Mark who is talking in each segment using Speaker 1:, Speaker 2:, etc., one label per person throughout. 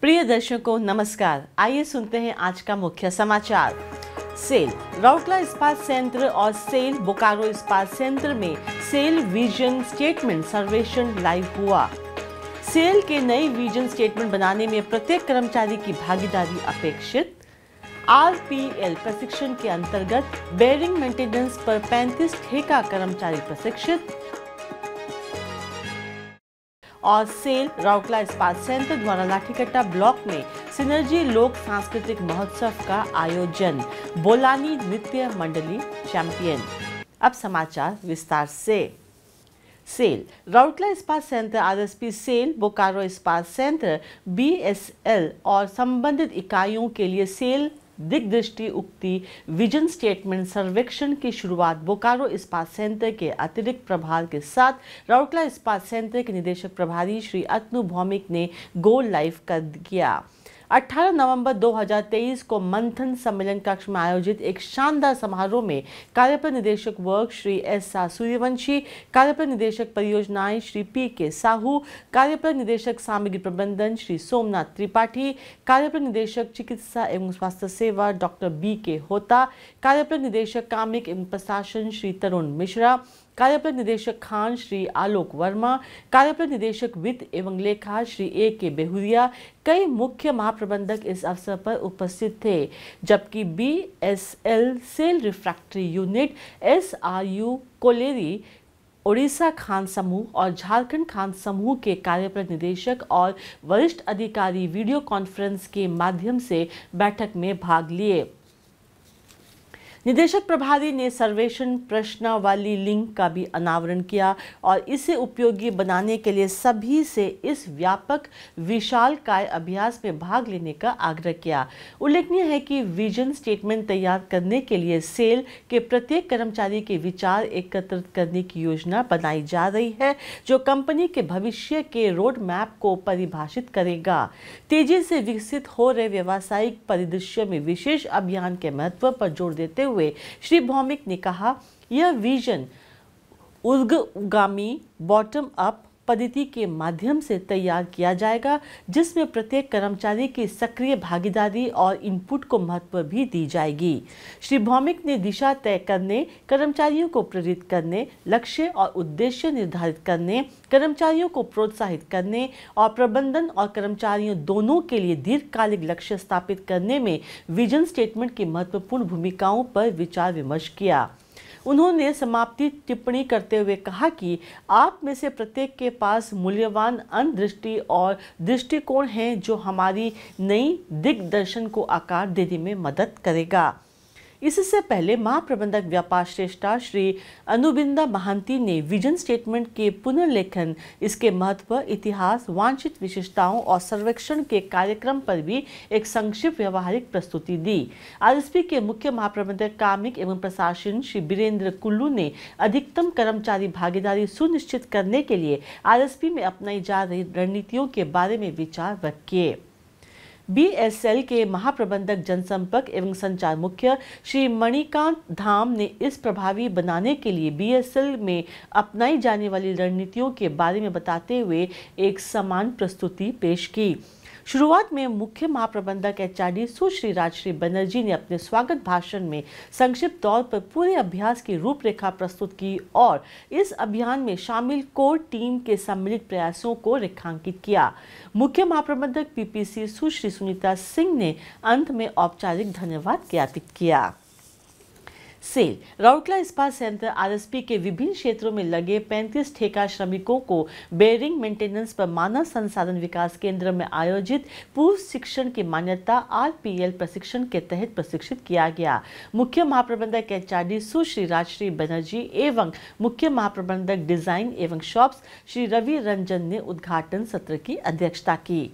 Speaker 1: प्रिय दर्शकों नमस्कार आइए सुनते हैं आज का मुख्य समाचार सेल राउटला इस्पात संयंत्र और सेल बोकारो इस्पात संयंत्र में सेल विजन स्टेटमेंट सर्वेक्षण लाइव हुआ सेल के नए विजन स्टेटमेंट बनाने में प्रत्येक कर्मचारी की भागीदारी अपेक्षित आर पी एल प्रशिक्षण के अंतर्गत बेरिंग मेंटेनेंस पर 35 ठेका कर्मचारी प्रशिक्षित और सेल राउकला इस्पात संयंत्र द्वारा लाठीकट्टा ब्लॉक में सिनर्जी लोक सांस्कृतिक महोत्सव का आयोजन बोलानी नृत्य मंडली चैंपियन अब समाचार विस्तार से सेल राउरकला इस्पात संयंत्र आरएसपी सेल बोकारो इस्पात संयंत्र बीएसएल और संबंधित इकाइयों के लिए सेल दिग्दृष्टि उक्ति विजन स्टेटमेंट सर्वेक्षण की शुरुआत बोकारो इस्पात सेंटर के अतिरिक्त प्रभार के साथ राउरकला इस्पात सेंटर के निदेशक प्रभारी श्री अतनु भौमिक ने गोल लाइफ कर किया 18 नवंबर 2023 को मंथन सम्मेलन कक्ष में आयोजित एक शानदार समारोह में कार्यपर निदेशक वर्ग श्री एस सा सूर्यवंशी कार्यपर निदेशक परियोजनाएं श्री पी के साहू कार्यपर निदेशक सामग्री प्रबंधन श्री सोमनाथ त्रिपाठी कार्यपर निदेशक चिकित्सा एवं स्वास्थ्य सेवा डॉक्टर बी के होता कार्यपर निदेशक कामिक एवं प्रशासन श्री तरुण मिश्रा कार्यपालक निदेशक खान श्री आलोक वर्मा कार्यपालक निदेशक वित्त एवं लेखा श्री ए के बेहुरिया कई मुख्य महाप्रबंधक इस अवसर पर उपस्थित थे जबकि B S L SAIL refractory unit S R U colliery Odisha खान समूह और झारखंड खान समूह के कार्यपालक निदेशक और वरिष्ठ अधिकारी वीडियो कॉन्फ्रेंस के माध्यम से बैठक में भाग लिए निदेशक प्रभारी ने सर्वेक्षण प्रश्नावली लिंक का भी अनावरण किया और इसे उपयोगी बनाने के लिए सभी से इस व्यापक विशाल काय अभ्यास में भाग लेने का आग्रह किया उल्लेखनीय है कि विजन स्टेटमेंट तैयार करने के लिए सेल के प्रत्येक कर्मचारी के विचार एकत्रित करने की योजना बनाई जा रही है जो कंपनी के भविष्य के रोड मैप को परिभाषित करेगा तेजी से विकसित हो रहे व्यावसायिक परिदृश्य में विशेष अभियान के महत्व पर जोर देते हुए हुए श्री भौमिक ने कहा यह विजन उर्गामी बॉटम अप पद्धति के माध्यम से तैयार किया जाएगा जिसमें प्रत्येक कर्मचारी की सक्रिय भागीदारी और इनपुट को महत्व भी दी जाएगी श्री भौमिक ने दिशा तय करने कर्मचारियों को प्रेरित करने लक्ष्य और उद्देश्य निर्धारित करने कर्मचारियों को प्रोत्साहित करने और प्रबंधन और कर्मचारियों दोनों के लिए दीर्घकालिक लक्ष्य स्थापित करने में विजन स्टेटमेंट की महत्वपूर्ण भूमिकाओं पर विचार विमर्श किया उन्होंने समाप्ति टिप्पणी करते हुए कहा कि आप में से प्रत्येक के पास मूल्यवान अंधदृष्टि और दृष्टिकोण है जो हमारी नई दिग्दर्शन को आकार देने में मदद करेगा इससे पहले महाप्रबंधक व्यापार श्रेष्ठा श्री अनुबिंदा महांती ने विजन स्टेटमेंट के पुनर्लेखन इसके महत्व इतिहास वांछित विशेषताओं और सर्वेक्षण के कार्यक्रम पर भी एक संक्षिप्त व्यवहारिक प्रस्तुति दी आरएसपी के मुख्य महाप्रबंधक कार्मिक एवं प्रशासन श्री बीरेंद्र कुल्लू ने अधिकतम कर्मचारी भागीदारी सुनिश्चित करने के लिए आर में अपनाई जा रही रणनीतियों के बारे में विचार व्यक्त किए बीएसएल के महाप्रबंधक जनसंपर्क एवं संचार मुख्य श्री मणिकांत धाम ने इस प्रभावी बनाने के लिए बीएसएल में अपनाई जाने वाली रणनीतियों के बारे में बताते हुए एक समान प्रस्तुति पेश की शुरुआत में मुख्य महाप्रबंधक H R D Sushri Rajshree Banerjee ने अपने स्वागत भाषण में संक्षिप्त तौर पर पूरे अभ्यास की रूपरेखा प्रस्तुत की और इस अभियान में शामिल कोर टीम के सम्मिलित प्रयासों को रेखांकित किया मुख्य महाप्रबंधक पीपीसी सुश्री सुनीता सिंह ने अंत में औपचारिक धन्यवाद ज्ञापित किया सेल राउरकला इस्पात संयंत्र आरएसपी के विभिन्न क्षेत्रों में लगे 35 ठेका श्रमिकों को बेरिंग मेंटेनेंस पर मानव संसाधन विकास केंद्र में आयोजित पूर्व शिक्षण की मान्यता आरपीएल प्रशिक्षण के तहत प्रशिक्षित किया गया मुख्य महाप्रबंधक एच आर सुश्री राजश्री बनर्जी एवं मुख्य महाप्रबंधक डिजाइन एवं शॉप्स श्री रवि रंजन ने उद्घाटन सत्र की अध्यक्षता की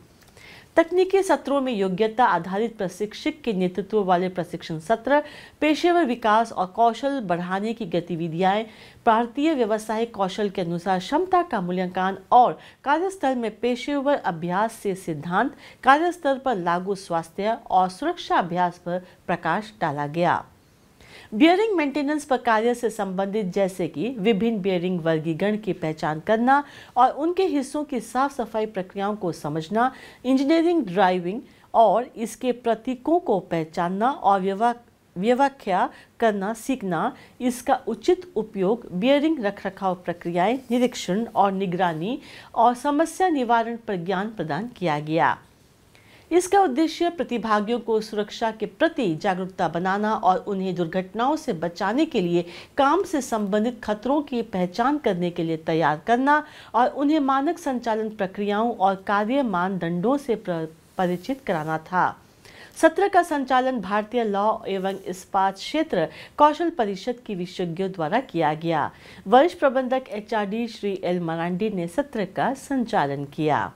Speaker 1: तकनीकी सत्रों में योग्यता आधारित प्रशिक्षक के नेतृत्व वाले प्रशिक्षण सत्र पेशेवर विकास और कौशल बढ़ाने की गतिविधियाएं, भारतीय व्यवसायिक कौशल के अनुसार क्षमता का मूल्यांकन और कार्यस्थल में पेशेवर अभ्यास से सिद्धांत कार्यस्थल पर लागू स्वास्थ्य और सुरक्षा अभ्यास पर प्रकाश डाला गया बियरिंग मेंटेनेंस पर कार्य से संबंधित जैसे कि विभिन्न बियरिंग वर्गीकरण की पहचान करना और उनके हिस्सों की साफ सफाई प्रक्रियाओं को समझना इंजीनियरिंग ड्राइविंग और इसके प्रतीकों को पहचानना और व्याख्या करना सीखना इसका उचित उपयोग बियरिंग रखरखाव प्रक्रियाएं निरीक्षण और निगरानी और समस्या निवारण पर ज्ञान प्रदान किया गया इसका उद्देश्य प्रतिभागियों को सुरक्षा के प्रति जागरूकता बनाना और उन्हें दुर्घटनाओं से बचाने के लिए काम से संबंधित खतरों की पहचान करने के लिए तैयार करना और उन्हें मानक संचालन प्रक्रियाओं और कार्य मानदंडों से परिचित कराना था सत्र का संचालन भारतीय लॉ एवं इस्पात क्षेत्र कौशल परिषद की विशेषज्ञों द्वारा किया गया वरिष्ठ प्रबंधक एचआरडी श्री एल मरांडी ने सत्र का संचालन किया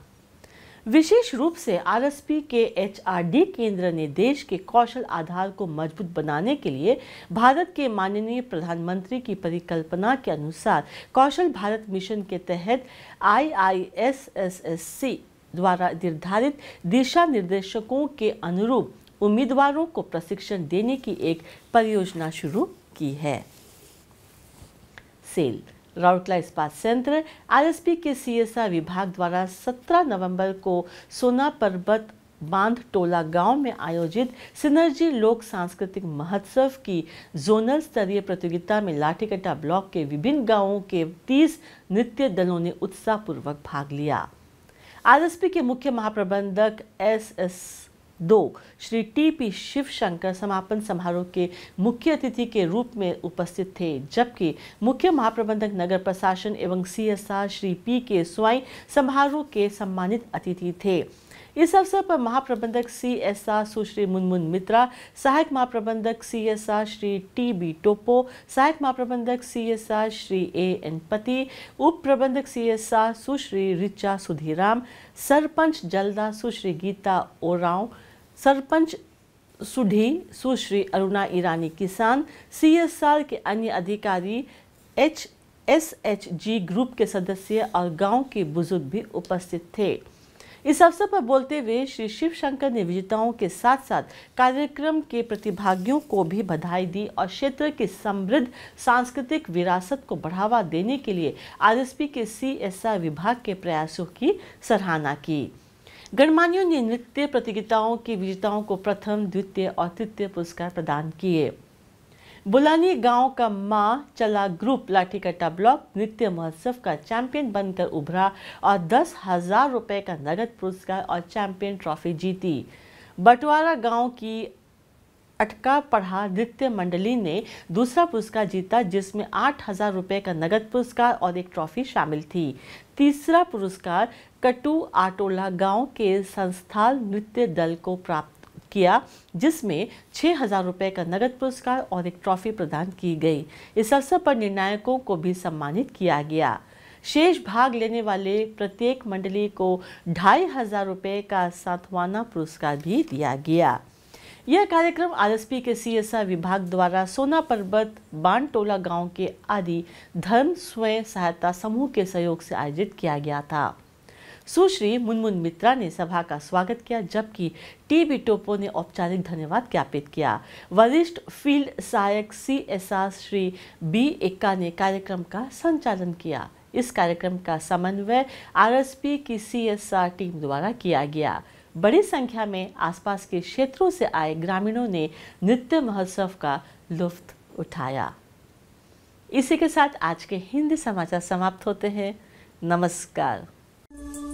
Speaker 1: विशेष रूप से आरएसपी के एचआरडी केंद्र ने देश के कौशल आधार को मजबूत बनाने के लिए भारत के माननीय प्रधानमंत्री की परिकल्पना के अनुसार कौशल भारत मिशन के तहत आईआईएसएसएससी द्वारा निर्धारित दिशा निर्देशकों के अनुरूप उम्मीदवारों को प्रशिक्षण देने की एक परियोजना शुरू की है सेल राउटला इस्पात संयंत्र आरएसपी के सीएसआर विभाग द्वारा 17 नवंबर को सोना पर्वत बांध टोला गांव में आयोजित सिनर्जी लोक सांस्कृतिक महोत्सव की जोनल स्तरीय प्रतियोगिता में लाठीकटा ब्लॉक के विभिन्न गांवों के 30 नृत्य दलों ने उत्साहपूर्वक भाग लिया आरएसपी के मुख्य महाप्रबंधक एस एस दो श्री टी पी शिव शंकर समापन समारोह के मुख्य अतिथि के रूप में उपस्थित थे जबकि मुख्य महाप्रबंधक नगर प्रशासन एवं C S R Shri P K Swain समारोह के सम्मानित अतिथि थे इस अवसर पर महाप्रबंधक C S R Sushri Munmun Mitra सहायक महाप्रबंधक C S R Shri T B Topo सहायक महाप्रबंधक C S R Shri A N Pati उप प्रबंधक C S R Sushri Richa Sudhiram sarpanch Jalda Sushri Geeta Oraon sarpanch Sudhi Sushri Aruna Irani किसान सीएसआर के अन्य अधिकारी H S H G group के सदस्य और गांव के बुजुर्ग भी उपस्थित थे इस अवसर पर बोलते हुए श्री शिव शंकर ने विजेताओं के साथ साथ कार्यक्रम के प्रतिभागियों को भी बधाई दी और क्षेत्र की समृद्ध सांस्कृतिक विरासत को बढ़ावा देने के लिए आरएसपी के सीएसआर विभाग के प्रयासों की सराहना की गणमान्यों ने नृत्य प्रतियोगिताओं के विजेताओं को प्रथम द्वितीय और तृतीय पुरस्कार प्रदान किए बुलानी गांव का माँ चला ग्रुप लाठीकट्टा ब्लॉक नृत्य महोत्सव का चैंपियन बनकर उभरा और दस हजार रुपये का नगद पुरस्कार और चैंपियन ट्रॉफी जीती बटवारा गांव की अटका पढ़ा नृत्य मंडली ने दूसरा पुरस्कार जीता जिसमें आठ हज़ार रुपये का नगद पुरस्कार और एक ट्रॉफी शामिल थी तीसरा पुरस्कार कटु आटोला गांव के संस्थान नृत्य दल को प्राप्त किया जिसमें छः हज़ार रुपये का नगद पुरस्कार और एक ट्रॉफी प्रदान की गई इस अवसर पर निर्णायकों को भी सम्मानित किया गया शेष भाग लेने वाले प्रत्येक मंडली को ढाई हज़ार रुपये का सातवाना पुरस्कार भी दिया गया यह कार्यक्रम आरएसपी के सीएसआर विभाग द्वारा सोना पर्वत बानटोला गांव के आदि धर्म स्वयं सहायता समूह के सहयोग से आयोजित किया गया था सुश्री मुनमुन मित्रा ने सभा का स्वागत किया जबकि टी बी टोपो ने औपचारिक धन्यवाद ज्ञापित किया वरिष्ठ फील्ड सहायक C S R Shri B Ekka ने कार्यक्रम का संचालन किया इस कार्यक्रम का समन्वय आरएसपी की सीएसआर टीम द्वारा किया गया बड़ी संख्या में आसपास के क्षेत्रों से आए ग्रामीणों ने नृत्य महोत्सव का लुफ्त उठाया इसी के साथ आज के हिंदी समाचार समाप्त होते हैं नमस्कार